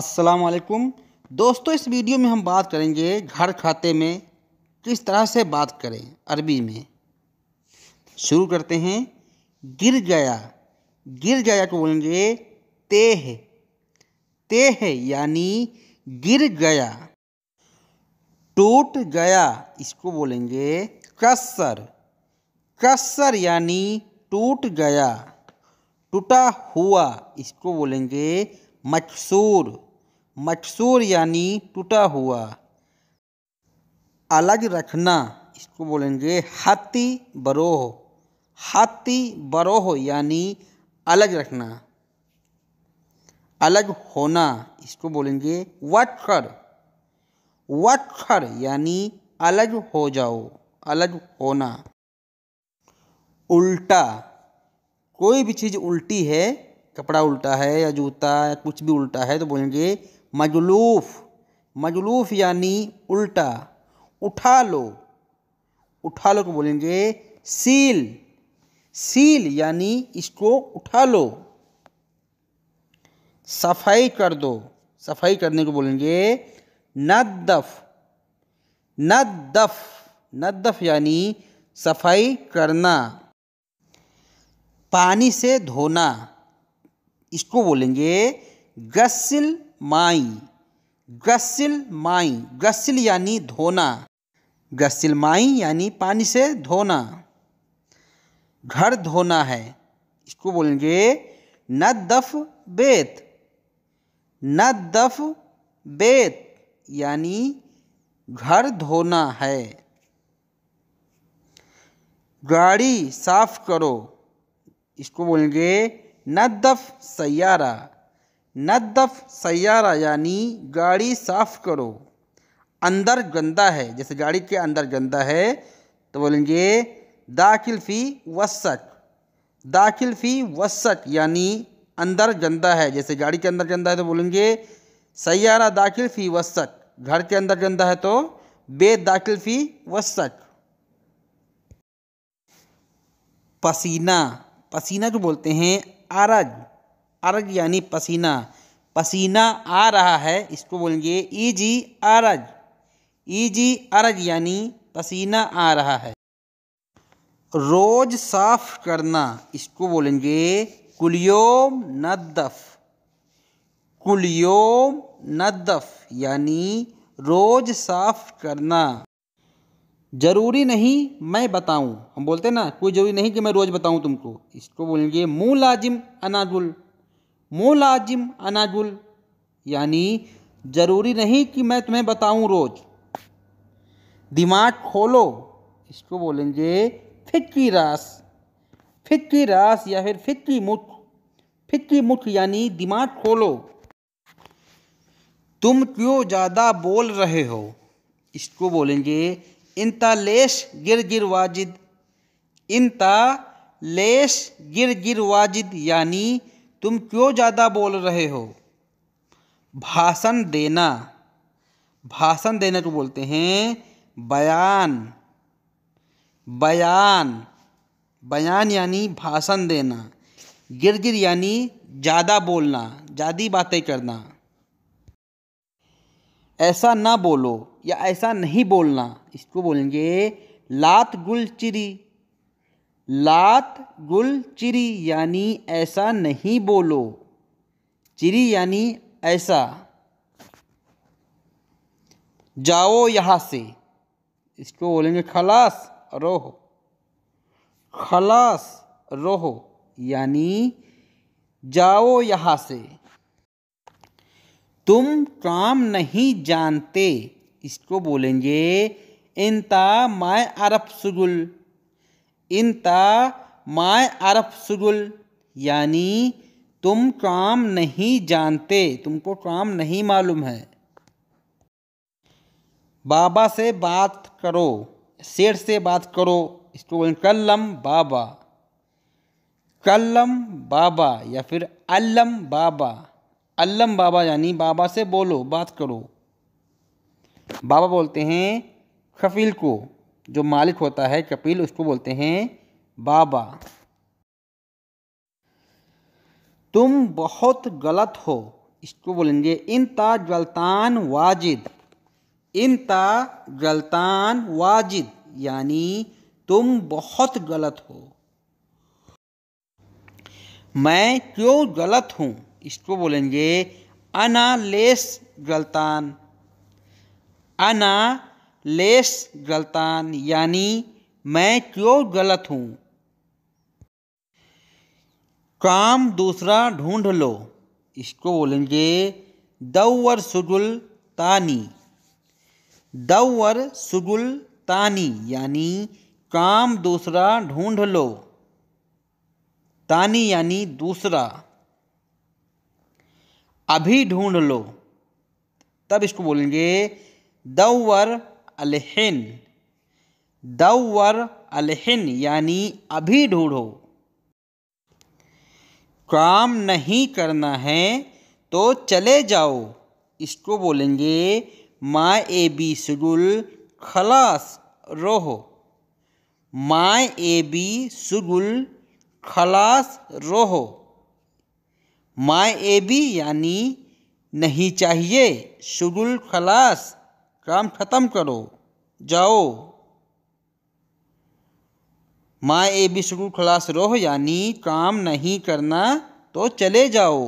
असलकुम दोस्तों इस वीडियो में हम बात करेंगे घर खाते में किस तरह से बात करें अरबी में शुरू करते हैं गिर गया गिर गया को बोलेंगे तेह तेह यानी गिर गया टूट गया इसको बोलेंगे कसर कसर यानी टूट गया टूटा हुआ इसको बोलेंगे मकसूर मकसूर यानी टूटा हुआ अलग रखना इसको बोलेंगे हाथी बरोह हाथी बरोह यानी अलग रखना अलग होना इसको बोलेंगे वक्र वक्र यानी अलग हो जाओ अलग होना उल्टा कोई भी चीज़ उल्टी है कपड़ा उल्टा है या जूता या कुछ भी उल्टा है तो बोलेंगे मजलूफ़ मजलूफ़ यानी उल्टा उठा लो उठा लो को तो बोलेंगे सील सील यानी इसको उठा लो सफाई कर दो सफाई करने को बोलेंगे नदफ नदफ नदफ यानी सफाई करना पानी से धोना इसको बोलेंगे गस्सिल माई गस्सिल माई गस्सिल यानी धोना गस्सिल माई यानी पानी से धोना घर धोना है इसको बोलेंगे नदफ बेत नदफ बेत यानी घर धोना है गाड़ी साफ करो इसको बोलेंगे नदफ सैारा नदफ सारा यानी गाड़ी साफ़ करो अंदर गंदा है जैसे गाड़ी के अंदर गंदा है तो बोलेंगे दाखिल फ़ी वसक दाखिल फ़ी वसक यानी अंदर गंदा है जैसे गाड़ी के अंदर गंदा है तो बोलेंगे सैारा दाखिल फ़ी वसक घर के अंदर गंदा है तो बे दाखिल फ़ी वसक पसीना पसीना जो बोलते हैं अरज अरज यानी पसीना पसीना आ रहा है इसको बोलेंगे ई आरज अरज जी अरज यानी पसीना आ रहा है रोज़ साफ करना इसको बोलेंगे कुलियोम नदफ कुलियोम नदफ यानी रोज़ साफ करना जरूरी नहीं मैं बताऊं हम बोलते हैं ना कोई ज़रूरी नहीं कि मैं रोज़ बताऊं तुमको इसको बोलेंगे लाजिम अनाजुल लाजिम अनाजुल यानी ज़रूरी नहीं कि मैं तुम्हें बताऊं रोज़ दिमाग खोलो इसको बोलेंगे फिक्की रास फिक्की रास या फिर फिक्की मुख फिक्की मुख यानी दिमाग खोलो तुम क्यों ज़्यादा बोल रहे हो इसको बोलेंगे इनता लेश गिर गिर वाजिद इनता लेश गिर गिर वाजिद यानी तुम क्यों ज़्यादा बोल रहे हो भाषण देना भाषण देना को बोलते हैं बयान बयान बयान यानी भाषण देना गिर गिर यानी ज़्यादा बोलना ज़्यादा बातें करना ऐसा ना बोलो या ऐसा नहीं बोलना इसको बोलेंगे लात गुल चिरी लात गुल चिरी यानी ऐसा नहीं बोलो चिरी यानी ऐसा जाओ यहाँ से इसको बोलेंगे खलास रोहो खलास रोहो यानी जाओ यहाँ से तुम काम नहीं जानते इसको बोलेंगे इनता माय अरब सुगुल इनता माय अरब सुगुल यानी तुम काम नहीं जानते तुमको काम नहीं मालूम है बाबा से बात करो शेर से बात करो इसको बोलें कल्लम बाबा कल्लम बाबा या फिर अल्लम बाबा अल्लम बाबा यानी बाबा से बोलो बात करो बाबा बोलते हैं कफील को जो मालिक होता है कपिल उसको बोलते हैं बाबा तुम बहुत गलत हो इसको बोलेंगे इन ता गलतान वाजिद इन ता गलतान वाजिद यानी तुम बहुत गलत हो मैं क्यों गलत हूँ इसको बोलेंगे अना लेस गलतान अना लेस गलतान यानी मैं क्यों गलत हूँ काम दूसरा ढूंढ लो इसको बोलेंगे दौर सुगुल तानी दवर सुगुल तानी यानी काम दूसरा ढूंढ लो तानी यानी दूसरा अभी ढूंढ लो तब इसको बोलेंगे दौर अलहिन दौर अलहिन यानी अभी ढूंढो काम नहीं करना है तो चले जाओ इसको बोलेंगे माए ए बी सुगुल खलास रोहो माए ए बी सुगुल खलास रोहो माए ए बी यानी नहीं चाहिए शुगुल खलास काम खत्म करो जाओ माँ ए बी शेड्यूल क्लास यानी काम नहीं करना तो चले जाओ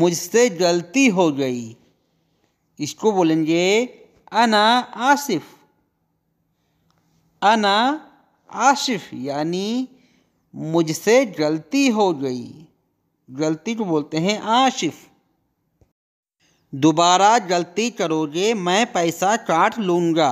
मुझसे गलती हो गई इसको बोलेंगे अना आसिफ अना आसिफ यानी मुझसे गलती हो गई गलती को बोलते हैं आशिफ दोबारा गलती करोगे मैं पैसा काट लूँगा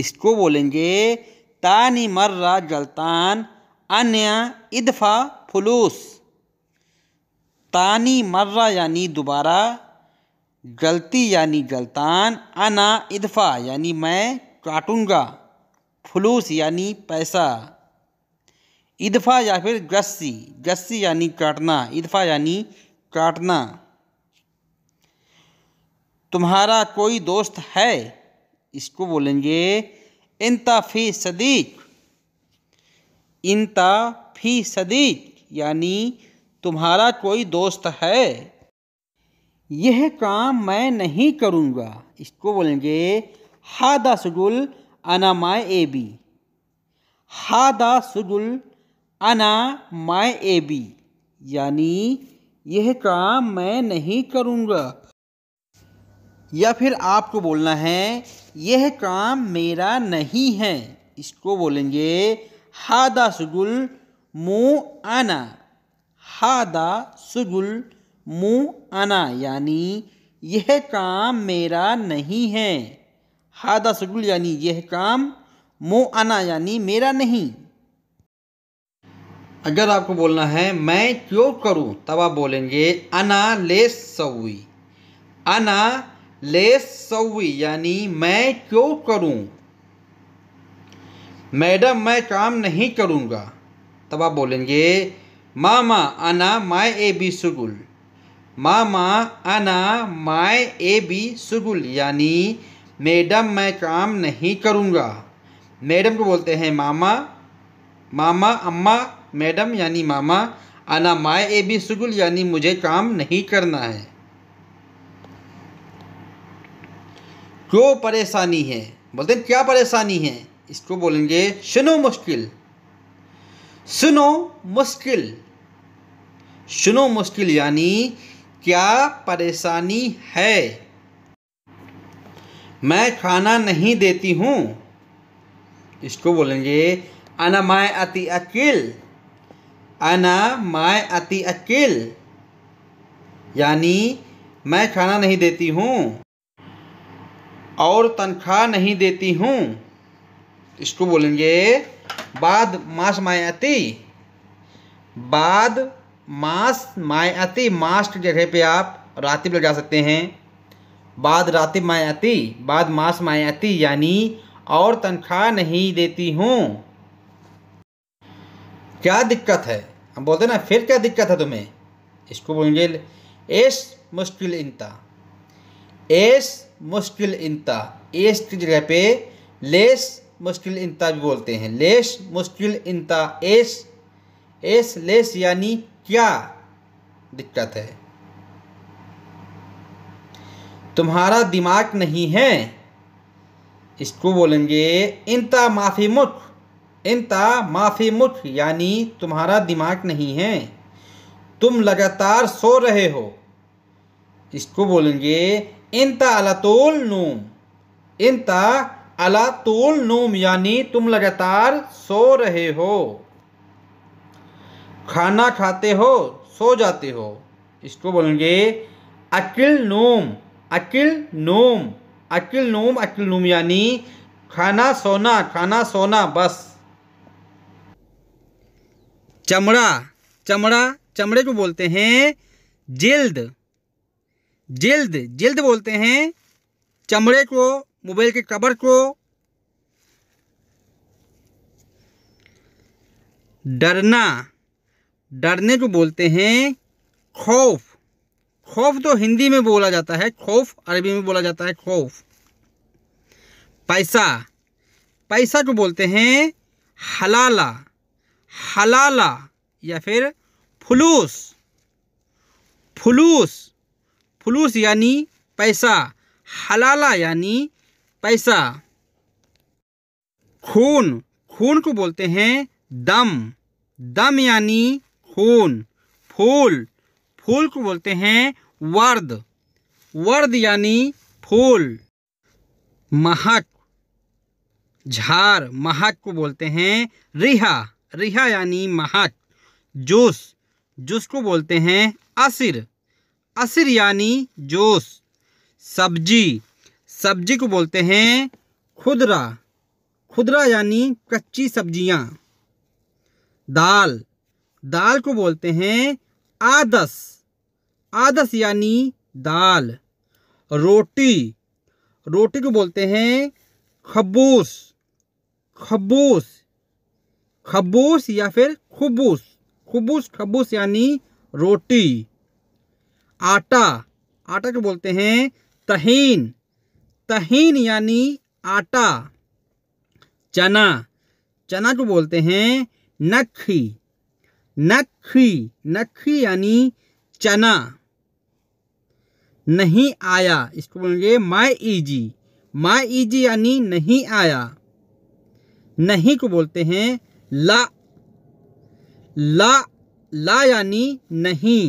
इसको बोलेंगे तानी मर्रा जलतान अन्य इदफा फुलूस तानी मर्रा यानी दोबारा गलती यानी गलतान अना इदफा यानी मैं काटूँगा फुलूस यानी पैसा इदफा या फिर गस्सी गस्सी यानी काटना इदफा यानी काटना तुम्हारा कोई दोस्त है इसको बोलेंगे इंता फ़ी सदीक इंता फ़ी सदीक यानी तुम्हारा कोई दोस्त है यह काम मैं नहीं करूँगा इसको बोलेंगे हादा सुगुल अना माय ए बी हादा सुगुल अना माय ए बी यानी यह काम मैं नहीं करूँगा या फिर आपको बोलना है यह काम मेरा नहीं है इसको बोलेंगे हादा सुगुल मु आना हादा सुगुल मु आना यानी यह काम मेरा नहीं है हादा सुगुल यानी यह काम मु आना यानी मेरा नहीं अगर आपको बोलना है मैं क्यों करूं तब आप बोलेंगे अना ले सऊ अना ले सवी यानी मैं क्यों करूं मैडम मैं काम नहीं करूंगा तब आप बोलेंगे मामा आना माय ए बी सुगुल मामा आना माय ए बी सुगुल यानी मैडम मैं काम नहीं करूंगा मैडम को बोलते हैं मामा मामा अम्मा मैडम यानी मामा आना माय ए बी सुगुल यानी मुझे काम नहीं करना है जो परेशानी है बोलते हैं क्या परेशानी है इसको बोलेंगे सुनो मुश्किल सुनो मुश्किल सुनो मुश्किल यानी क्या परेशानी है मैं खाना नहीं देती हूँ इसको बोलेंगे अना माय अति अकिल अना माय अति अकिल यानी मैं खाना नहीं देती हूँ और तनख्वाह नहीं देती हूँ इसको बोलेंगे बाद मास मायाती बाद मास मायाती मास की जगह पे आप रातिब लगा सकते हैं बाद रातिब मायाती बाद मास मायाती यानी और तनख्वाह नहीं देती हूँ क्या दिक्कत है हम बोलते ना फिर क्या दिक्कत है तुम्हें इसको बोलेंगे एस मुश्किल इंता एस मुश्किल इंता एस की जगह पे लेस मुश्किल इंता भी बोलते हैं लेस मुश्किल इंता एस एस लेस यानी क्या दिक्कत है तुम्हारा दिमाग नहीं है इसको बोलेंगे इंता माफ़ी मुख इंता माफ़ी मुख यानी तुम्हारा दिमाग नहीं है तुम लगातार सो रहे हो इसको बोलेंगे इनता अला तोल नूम इनता अला तोल नूम यानी तुम लगातार सो रहे हो खाना खाते हो सो जाते हो इसको बोलेंगे अकिल नूम अकिल नूम अकिल नूम अकिल नूम यानी खाना सोना खाना सोना बस चमड़ा चमड़ा चमड़े को बोलते हैं जिल्द जिल्द जिल्द बोलते हैं चमड़े को मोबाइल के कवर को डरना डरने को बोलते हैं खौफ खौफ तो हिंदी में बोला जाता है खौफ अरबी में बोला जाता है खौफ पैसा पैसा को बोलते हैं हलाला हलाला या फिर फुलूस फुलूस फलूस यानी पैसा हलाला यानी पैसा खून खून को बोलते हैं दम दम यानी खून फूल फूल को बोलते हैं वर्द वर्द यानी फूल महक झार महक को बोलते हैं रिहा रिहा यानी महक जूस जूस को बोलते हैं असिर असर यानी जोश सब्जी सब्जी को बोलते हैं खुदरा खुदरा यानी कच्ची सब्जियां दाल दाल को बोलते हैं आदस आदस यानी दाल रोटी रोटी को बोलते हैं खबूस खबूस खबूस या फिर खुबूस खुबूस खबूस यानी रोटी आटा आटा जो बोलते हैं तहीन तहीन यानी आटा चना चना जो बोलते हैं नखी नखी नखी यानी चना नहीं आया इसको बोलेंगे माई ईजी माई ईजी यानी नहीं आया नहीं को बोलते हैं ला ला ला यानी नहीं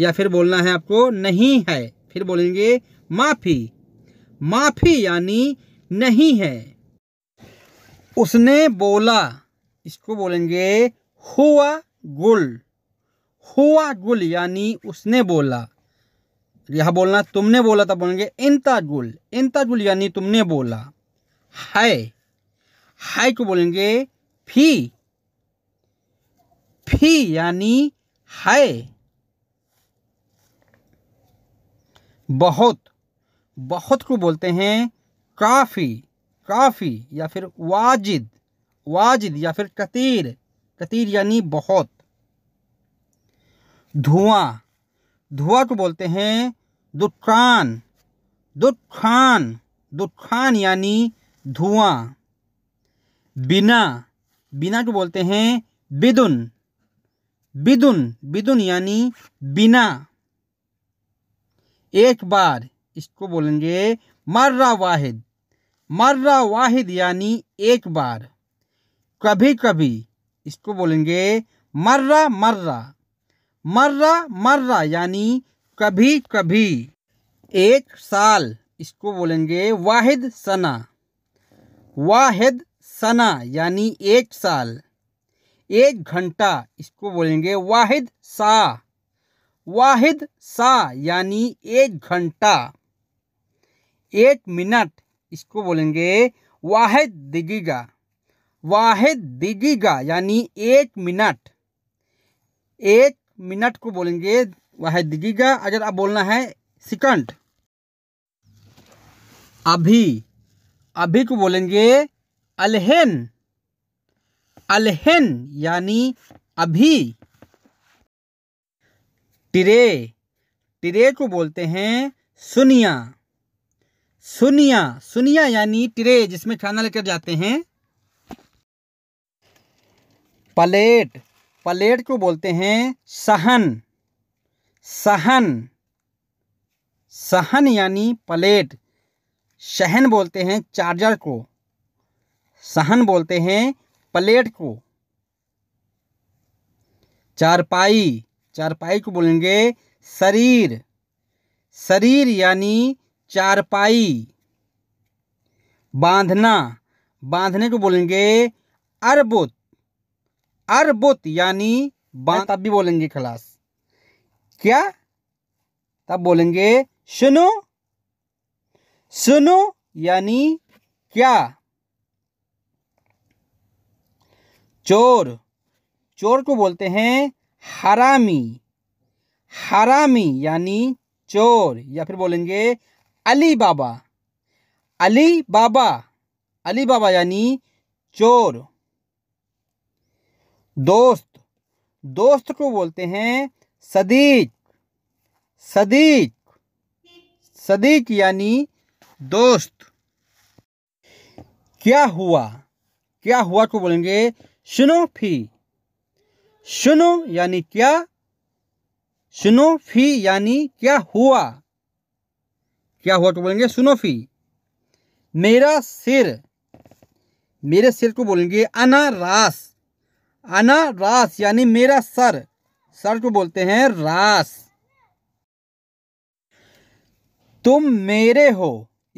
या फिर बोलना है आपको नहीं है फिर बोलेंगे माफ़ी माफ़ी यानी नहीं है उसने बोला इसको बोलेंगे हुआ गुल हुआ गुल यानी उसने बोला यह बोलना तुमने बोला तो बोलेंगे इंता गुल इंता गुल यानी तुमने बोला है हाय को बोलेंगे फी फी यानी है बहुत बहुत को बोलते हैं काफ़ी काफ़ी या फिर वाजिद वाजिद या फिर कतीर कतीर यानी बहुत धुआं धुआं को बोलते हैं दुखान दुखान दुखान यानी धुआं बिना बिना को बोलते हैं बिदुन बिदुन बिदुन यानी बिना एक बार इसको बोलेंगे मर्रा वाहिद मर्रा वाहिद यानी एक बार कभी कभी इसको बोलेंगे मर्रा मर्रा मर्रा मर्रा यानी कभी कभी एक साल इसको बोलेंगे वाहिद सना वाहिद सना यानी एक साल एक घंटा इसको बोलेंगे वाहिद सा वाहिद सा यानी एक घंटा एक मिनट इसको बोलेंगे वाहिद दिगीगा वाहिद दिगीगा यानी एक मिनट एक मिनट को बोलेंगे वाहिद दिगीगा अगर आप बोलना है सेकंड अभी अभी को बोलेंगे अलहन अलहन यानी अभी टिरे टिरे को बोलते हैं सुनिया सुनिया सुनिया यानी टिरे जिसमें खाना लेकर जाते हैं पलेट पलेट को बोलते हैं सहन सहन सहन यानी पलेट सहन बोलते हैं चार्जर को सहन बोलते हैं पलेट को चारपाई चारपाई को बोलेंगे शरीर शरीर यानी चारपाई बांधना बांधने को बोलेंगे अरबुत अरबुत यानी बांध तब भी बोलेंगे खलास क्या तब बोलेंगे सुनो सुनो यानी क्या चोर चोर को बोलते हैं हरामी हरामी यानी चोर या फिर बोलेंगे अली बाबा अली बाबा अली बाबा यानी चोर दोस्त दोस्त को बोलते हैं सदीक सदीक सदीक यानी दोस्त क्या हुआ क्या हुआ को बोलेंगे सुनो फी सुनो यानी क्या सुनो फी यानी क्या हुआ क्या हुआ तो बोलेंगे सुनो फी मेरा सिर मेरे सिर को बोलेंगे अना रास अना रास यानी मेरा सर सर को बोलते हैं रास तुम मेरे हो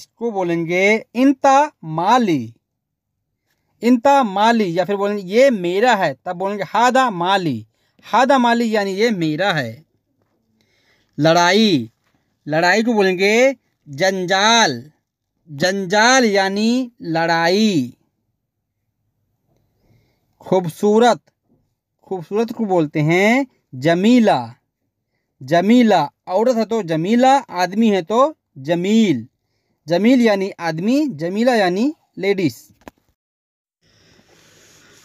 इसको बोलेंगे इंता माली इनता माली या फिर बोलेंगे ये मेरा है तब बोलेंगे हादा माली हादा माली यानी ये मेरा है लड़ाई लड़ाई को बोलेंगे जंजाल जंजाल यानी लड़ाई खूबसूरत खूबसूरत को बोलते हैं जमीला जमीला औरत है तो जमीला आदमी है तो जमील जमील यानी आदमी जमीला यानी लेडीज़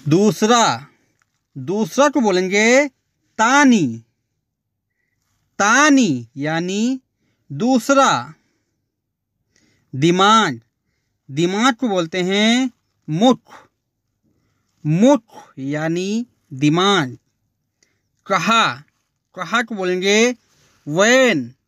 दूसरा दूसरा को बोलेंगे तानी तानी यानी दूसरा दिमाग दिमाग को बोलते हैं मुख मुख यानी दिमाग कहा कहा को बोलेंगे वैन